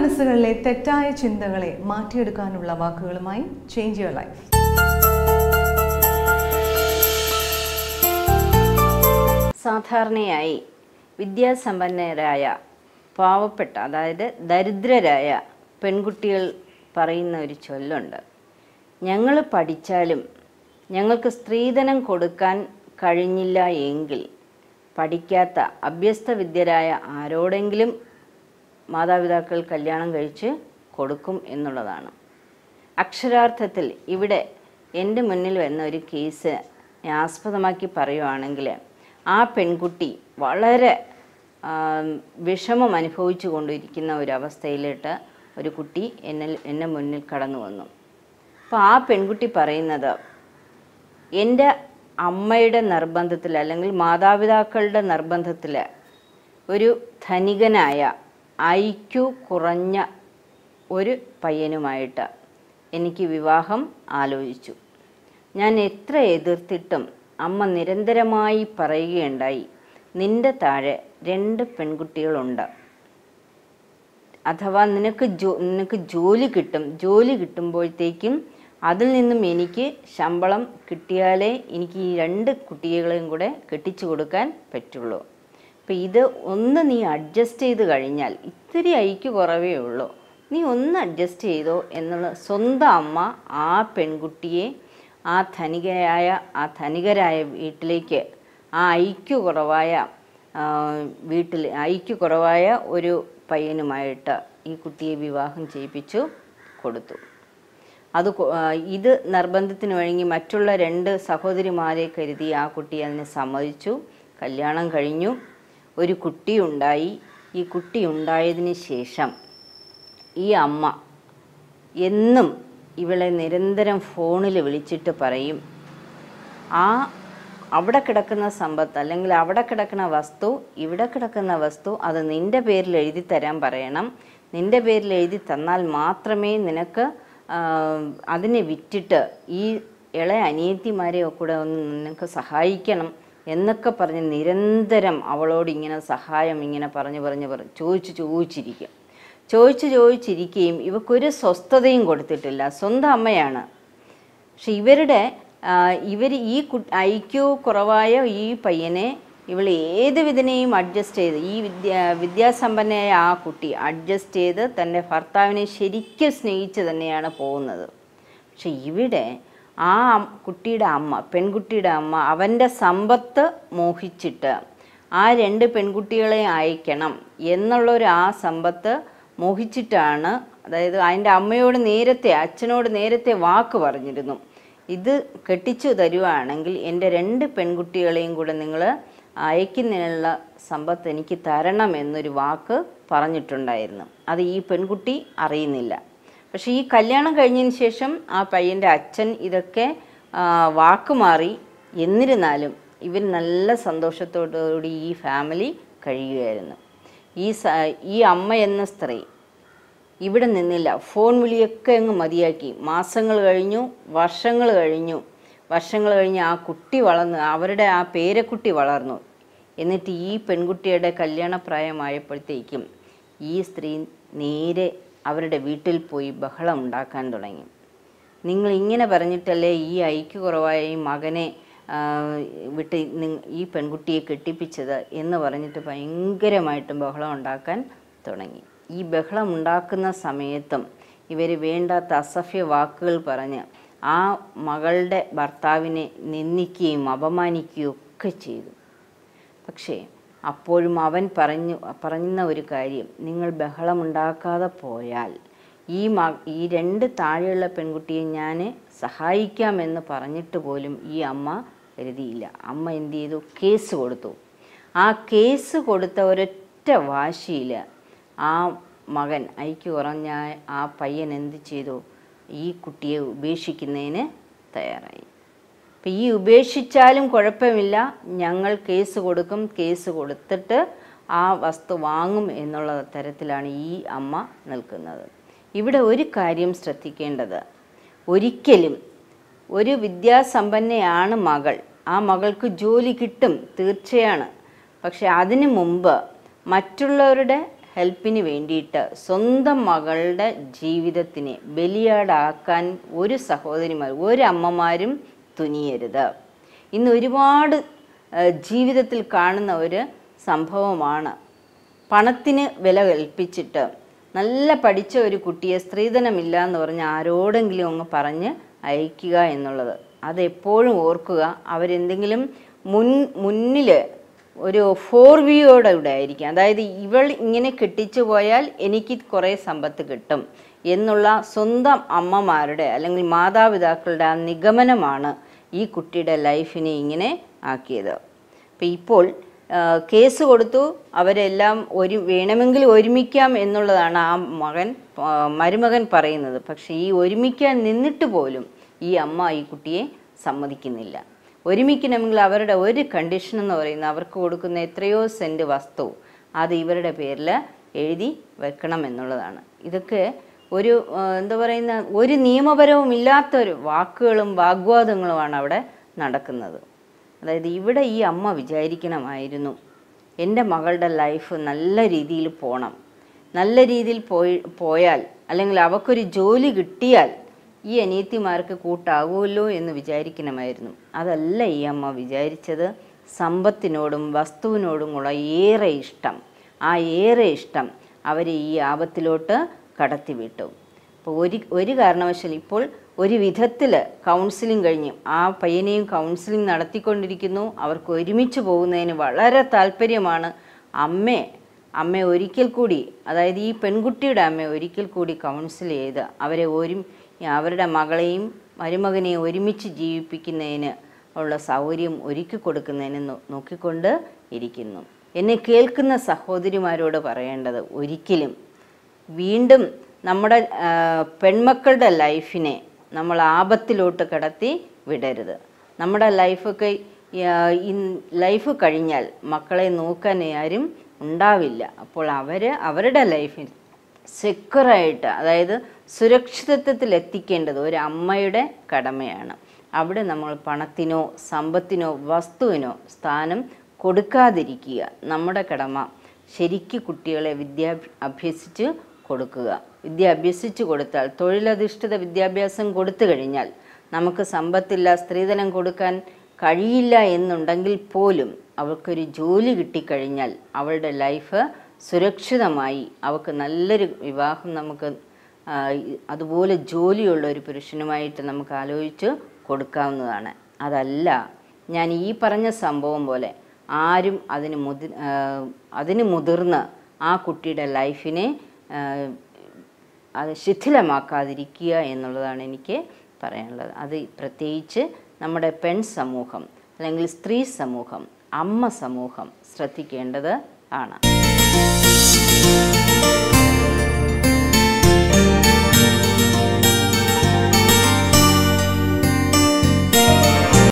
മനസ്സുകളിലെ തെറ്റായ ചിന്തകളെ മാറ്റിയെടുക്കാനുള്ള വാക്കുകളുമായി ചേഞ്ച് യുവർ ലൈഫ് സാധാരണയായി വിദ്യാസമ്പന്നരായ പാവപ്പെട്ട അതായത് ദരിദ്രരായ പെൺകുട്ടികൾ പറയുന്ന ഒരു ചൊല്ലുണ്ട് ഞങ്ങൾ പഠിച്ചാലും ഞങ്ങൾക്ക് സ്ത്രീധനം കൊടുക്കാൻ കഴിഞ്ഞില്ല എങ്കിൽ പഠിക്കാത്ത വിദ്യരായ ആരോടെങ്കിലും മാതാപിതാക്കൾ കല്യാണം കഴിച്ച് കൊടുക്കും എന്നുള്ളതാണ് അക്ഷരാർത്ഥത്തിൽ ഇവിടെ എൻ്റെ മുന്നിൽ വരുന്ന ഒരു കേസ് ആസ്പദമാക്കി പറയുവാണെങ്കിൽ ആ പെൺകുട്ടി വളരെ വിഷമം അനുഭവിച്ചു കൊണ്ടിരിക്കുന്ന അവസ്ഥയിലിട്ട് ഒരു കുട്ടി എന്നെ എൻ്റെ മുന്നിൽ കടന്നു വന്നു അപ്പോൾ ആ പെൺകുട്ടി പറയുന്നത് എൻ്റെ അമ്മയുടെ നിർബന്ധത്തിൽ അല്ലെങ്കിൽ മാതാപിതാക്കളുടെ നിർബന്ധത്തിൽ ഒരു ധനികനായ ഐ ക്യു കുറഞ്ഞ ഒരു പയ്യനുമായിട്ട് എനിക്ക് വിവാഹം ആലോചിച്ചു ഞാൻ എത്ര എതിർത്തിട്ടും അമ്മ നിരന്തരമായി പറയുകയുണ്ടായി നിന്റെ താഴെ രണ്ട് പെൺകുട്ടികളുണ്ട് അഥവാ നിനക്ക് ജോ നിനക്ക് ജോലി കിട്ടും ജോലി കിട്ടുമ്പോഴത്തേക്കും അതിൽ നിന്നും എനിക്ക് ശമ്പളം കിട്ടിയാലേ എനിക്ക് ഈ രണ്ട് കുട്ടികളെയും കൂടെ കെട്ടിച്ചു കൊടുക്കാൻ പറ്റുള്ളൂ അപ്പം ഇത് ഒന്ന് നീ അഡ്ജസ്റ്റ് ചെയ്ത് കഴിഞ്ഞാൽ ഇത്തിരി ഐക്ക് കുറവേ ഉള്ളൂ നീ ഒന്ന് അഡ്ജസ്റ്റ് ചെയ്തോ എന്നുള്ള സ്വന്തം അമ്മ ആ പെൺകുട്ടിയെ ആ ധനികയായ ആ ധനികരായ വീട്ടിലേക്ക് ആ ഐക്യ കുറവായ വീട്ടിൽ ഐക്യ കുറവായ ഒരു പയ്യനുമായിട്ട് ഈ കുട്ടിയെ വിവാഹം ചെയ്യിപ്പിച്ചു കൊടുത്തു അത് ഇത് നിർബന്ധത്തിന് വഴങ്ങി മറ്റുള്ള രണ്ട് സഹോദരിമാരെ കരുതി ആ കുട്ടി അതിനെ സമ്മതിച്ചു കല്യാണം കഴിഞ്ഞു ഒരു കുട്ടിയുണ്ടായി ഈ കുട്ടി ഉണ്ടായതിന് ശേഷം ഈ അമ്മ എന്നും ഇവളെ നിരന്തരം ഫോണിൽ വിളിച്ചിട്ട് പറയും ആ അവിടെ കിടക്കുന്ന സമ്പത്ത് അല്ലെങ്കിൽ അവിടെ കിടക്കുന്ന വസ്തു ഇവിടെ കിടക്കുന്ന വസ്തു അത് നിൻ്റെ പേരിൽ എഴുതി തരാൻ പറയണം നിൻ്റെ പേരിൽ എഴുതി തന്നാൽ മാത്രമേ നിനക്ക് അതിനെ വിറ്റിട്ട് ഈ ഇളയ അനിയത്തിമാരെയൊക്കെ കൂടെ ഒന്ന് നിനക്ക് സഹായിക്കണം എന്നൊക്കെ പറഞ്ഞ് നിരന്തരം അവളോട് ഇങ്ങനെ സഹായം ഇങ്ങനെ പറഞ്ഞ് പറഞ്ഞ് പറഞ്ഞ് ചോദിച്ച് ചോദിച്ചിരിക്കും ചോദിച്ച് ചോദിച്ചിരിക്കുകയും ഇവക്കൊരു സ്വസ്ഥതയും കൊടുത്തിട്ടില്ല സ്വന്തം അമ്മയാണ് പക്ഷെ ഇവരുടെ ഇവർ ഈ കു ഐക്യു കുറവായ ഈ പയ്യനെ ഇവൾ ഏത് വിധനെയും അഡ്ജസ്റ്റ് ചെയ്ത് ഈ വിദ്യാ വിദ്യാസമ്പന്നയായ ആ കുട്ടി അഡ്ജസ്റ്റ് ചെയ്ത് തൻ്റെ ഭർത്താവിനെ ശരിക്കും സ്നേഹിച്ച് തന്നെയാണ് പോകുന്നത് പക്ഷെ ഇവിടെ ആ കുട്ടിയുടെ അമ്മ പെൺകുട്ടിയുടെ അമ്മ അവൻ്റെ സമ്പത്ത് മോഹിച്ചിട്ട് ആ രണ്ട് പെൺകുട്ടികളെ അയക്കണം എന്നുള്ളൊരു ആ സമ്പത്ത് മോഹിച്ചിട്ടാണ് അതായത് അതിൻ്റെ അമ്മയോട് നേരത്തെ അച്ഛനോട് നേരത്തെ വാക്ക് പറഞ്ഞിരുന്നു ഇത് കെട്ടിച്ചു തരുവാണെങ്കിൽ എൻ്റെ രണ്ട് പെൺകുട്ടികളെയും കൂടെ നിങ്ങൾ അയക്കുന്നതിനുള്ള സമ്പത്ത് എനിക്ക് തരണം എന്നൊരു വാക്ക് പറഞ്ഞിട്ടുണ്ടായിരുന്നു അത് ഈ പെൺകുട്ടി അറിയുന്നില്ല പക്ഷേ ഈ കല്യാണം കഴിഞ്ഞതിന് ശേഷം ആ പയ്യൻ്റെ അച്ഛൻ ഇതൊക്കെ വാക്കുമാറി എന്നിരുന്നാലും ഇവർ നല്ല സന്തോഷത്തോടുകൂടി ഈ ഫാമിലി കഴിയുകയായിരുന്നു ഈ ഈ അമ്മ എന്ന സ്ത്രീ ഇവിടെ നിന്നില്ല ഫോൺ വിളിയൊക്കെ അങ്ങ് മതിയാക്കി മാസങ്ങൾ കഴിഞ്ഞു വർഷങ്ങൾ കഴിഞ്ഞു വർഷങ്ങൾ കഴിഞ്ഞ് ആ കുട്ടി വളർന്ന് അവരുടെ ആ പേരക്കുട്ടി വളർന്നു എന്നിട്ട് ഈ പെൺകുട്ടിയുടെ കല്യാണപ്രായമായപ്പോഴത്തേക്കും ഈ സ്ത്രീ നേരെ അവരുടെ വീട്ടിൽ പോയി ബഹളം ഉണ്ടാക്കാൻ തുടങ്ങി നിങ്ങൾ ഇങ്ങനെ പറഞ്ഞിട്ടല്ലേ ഈ ഐക്യ കുറവായ ഈ മകനെ വിട്ട് ഈ പെൺകുട്ടിയെ കെട്ടിപ്പിച്ചത് എന്ന് പറഞ്ഞിട്ട് ഭയങ്കരമായിട്ടും ബഹളം ഉണ്ടാക്കാൻ തുടങ്ങി ഈ ബഹളം ഉണ്ടാക്കുന്ന സമയത്തും ഇവർ വേണ്ടാത്ത അസഭ്യ വാക്കുകൾ പറഞ്ഞ് ആ മകളുടെ ഭർത്താവിനെ നിന്ദിക്കുകയും അപമാനിക്കുകയും ഒക്കെ ചെയ്തു പക്ഷേ അപ്പോഴും അവൻ പറഞ്ഞു പറഞ്ഞ ഒരു കാര്യം നിങ്ങൾ ബഹളമുണ്ടാക്കാതെ പോയാൽ ഈ മ ഈ രണ്ട് താഴെയുള്ള പെൺകുട്ടിയെ ഞാൻ സഹായിക്കാമെന്ന് പറഞ്ഞിട്ട് പോലും ഈ അമ്മ കരുതിയില്ല അമ്മ എന്ത് ചെയ്തു കേസ് കൊടുത്തു ആ കേസ് കൊടുത്ത ഒരൊറ്റ വാശിയിൽ ആ മകൻ ഐക്ക് കുറഞ്ഞ ആ പയ്യൻ എന്ത് ചെയ്തു ഈ കുട്ടിയെ ഉപേക്ഷിക്കുന്നതിന് തയ്യാറായി അപ്പം ഈ ഉപേക്ഷിച്ചാലും കുഴപ്പമില്ല ഞങ്ങൾ കേസ് കൊടുക്കും കേസ് കൊടുത്തിട്ട് ആ വസ്തു വാങ്ങും എന്നുള്ള തരത്തിലാണ് ഈ അമ്മ നിൽക്കുന്നത് ഇവിടെ ഒരു കാര്യം ശ്രദ്ധിക്കേണ്ടത് ഒരിക്കലും ഒരു വിദ്യാസമ്പന്നയാണ് മകൾ ആ മകൾക്ക് ജോലി കിട്ടും തീർച്ചയാണ് പക്ഷെ അതിനു മുമ്പ് മറ്റുള്ളവരുടെ ഹെൽപ്പിന് വേണ്ടിയിട്ട് സ്വന്തം മകളുടെ ജീവിതത്തിനെ ബലിയാടാക്കാൻ ഒരു സഹോദരിമാർ ഒരു അമ്മമാരും തുനിയരുത് ഇന്ന് ഒരുപാട് ജീവിതത്തിൽ കാണുന്ന ഒരു സംഭവമാണ് പണത്തിന് വില കൽപ്പിച്ചിട്ട് നല്ല പഠിച്ച ഒരു കുട്ടിയെ സ്ത്രീധനമില്ല എന്ന് പറഞ്ഞ് ആരോടെങ്കിലും ഒന്ന് പറഞ്ഞ് അയക്കുക എന്നുള്ളത് അതെപ്പോഴും ഓർക്കുക അവരെന്തെങ്കിലും മുൻ മുന്നിൽ ഒരു ഫോർ വ്യൂയോടെ കൂടെ ആയിരിക്കും അതായത് ഇവൾ ഇങ്ങനെ കെട്ടിച്ചു പോയാൽ എനിക്ക് കുറേ സമ്പത്ത് കിട്ടും എന്നുള്ള സ്വന്തം അമ്മമാരുടെ അല്ലെങ്കിൽ മാതാപിതാക്കളുടെ ആ നിഗമനമാണ് ഈ കുട്ടിയുടെ ലൈഫിനെ ഇങ്ങനെ ആക്കിയത് അപ്പം ഇപ്പോൾ കേസ് കൊടുത്തു അവരെല്ലാം ഒരു വേണമെങ്കിൽ ഒരുമിക്കാം എന്നുള്ളതാണ് ആ മകൻ മരുമകൻ പറയുന്നത് പക്ഷേ ഈ ഒരുമിക്കാൻ നിന്നിട്ട് പോലും ഈ അമ്മ ഈ കുട്ടിയെ സമ്മതിക്കുന്നില്ല ഒരുമിക്കണമെങ്കിൽ അവരുടെ ഒരു കണ്ടീഷൻ എന്ന് പറയുന്നത് അവർക്ക് കൊടുക്കുന്ന എത്രയോ സെൻറ്റ് വസ്തു അത് ഇവരുടെ പേരിൽ എഴുതി വെക്കണം എന്നുള്ളതാണ് ഇതൊക്കെ ഒരു എന്താ പറയുന്ന ഒരു നിയമപരവും ഇല്ലാത്തൊരു വാക്കുകളും വാഗ്വാദങ്ങളുമാണ് അവിടെ നടക്കുന്നത് അതായത് ഇവിടെ ഈ അമ്മ വിചാരിക്കണമായിരുന്നു എൻ്റെ മകളുടെ ലൈഫ് നല്ല രീതിയിൽ പോകണം നല്ല രീതിയിൽ പോയി പോയാൽ അല്ലെങ്കിൽ അവക്കൊരു ജോലി കിട്ടിയാൽ ഈ അനിയത്തിമാർക്ക് കൂട്ടാകുമല്ലോ എന്ന് വിചാരിക്കണമായിരുന്നു അതല്ല ഈ അമ്മ വിചാരിച്ചത് സമ്പത്തിനോടും വസ്തുവിനോടുമുള്ള ഏറെ ഇഷ്ടം ആ ഏറെ ഇഷ്ടം അവരെ ഈ ആപത്തിലോട്ട് കടത്തിവിട്ടു അപ്പോൾ ഒരു ഒരു കാരണവശാലും ഇപ്പോൾ ഒരു വിധത്തിൽ കൗൺസിലിംഗ് കഴിഞ്ഞ് ആ പയ്യനെയും കൗൺസിലിംഗ് നടത്തിക്കൊണ്ടിരിക്കുന്നു അവർക്ക് ഒരുമിച്ച് പോകുന്നതിന് വളരെ താല്പര്യമാണ് അമ്മ അമ്മ ഒരിക്കൽ കൂടി അതായത് ഈ പെൺകുട്ടിയുടെ അമ്മ ഒരിക്കൽ കൂടി കൗൺസിൽ ചെയ്ത് അവരെ ഒരു അവരുടെ മകളെയും മരുമകനെയും ഒരുമിച്ച് ജീവിപ്പിക്കുന്നതിന് ഉള്ള സൗകര്യം ഒരുക്കി കൊടുക്കുന്നതിന് നോക്കിക്കൊണ്ട് ഇരിക്കുന്നു എന്നെ കേൾക്കുന്ന സഹോദരിമാരോട് പറയേണ്ടത് ഒരിക്കലും വീണ്ടും നമ്മുടെ പെൺമക്കളുടെ ലൈഫിനെ നമ്മൾ ആപത്തിലോട്ട് കടത്തി വിടരുത് നമ്മുടെ ലൈഫൊക്കെ ലൈഫ് കഴിഞ്ഞാൽ മക്കളെ നോക്കാൻ ആരും ഉണ്ടാവില്ല അപ്പോൾ അവർ അവരുടെ ലൈഫിൽ സെക്യൂറായിട്ട് അതായത് സുരക്ഷിതത്വത്തിൽ എത്തിക്കേണ്ടത് ഒരു അമ്മയുടെ കടമയാണ് അവിടെ നമ്മൾ പണത്തിനോ സമ്പത്തിനോ വസ്തുവിനോ സ്ഥാനം കൊടുക്കാതിരിക്കുക നമ്മുടെ കടമ ശരിക്ക് കുട്ടികളെ വിദ്യാ അഭ്യസിച്ച് കൊടുക്കുക വിദ്യ അഭ്യസിച്ചു കൊടുത്താൽ തൊഴിലധിഷ്ഠിത വിദ്യാഭ്യാസം കൊടുത്തു കഴിഞ്ഞാൽ നമുക്ക് സമ്പത്തില്ല സ്ത്രീധനം കൊടുക്കാൻ കഴിയില്ല എന്നുണ്ടെങ്കിൽ പോലും അവൾക്കൊരു ജോലി കിട്ടിക്കഴിഞ്ഞാൽ അവളുടെ ലൈഫ് സുരക്ഷിതമായി അവൾക്ക് നല്ലൊരു വിവാഹം നമുക്ക് അതുപോലെ ജോലിയുള്ള ഒരു പുരുഷനുമായിട്ട് നമുക്ക് ആലോചിച്ച് കൊടുക്കാവുന്നതാണ് അതല്ല ഞാൻ ഈ പറഞ്ഞ സംഭവം പോലെ ആരും അതിന് മുതിർ അതിന് മുതിർന്ന് ആ കുട്ടിയുടെ ലൈഫിനെ അത് ശിഥിലമാക്കാതിരിക്കുക എന്നുള്ളതാണ് എനിക്ക് പറയാനുള്ളത് അത് പ്രത്യേകിച്ച് നമ്മുടെ പെൺ സമൂഹം അല്ലെങ്കിൽ സ്ത്രീ സമൂഹം അമ്മ സമൂഹം ശ്രദ്ധിക്കേണ്ടത് ആണ്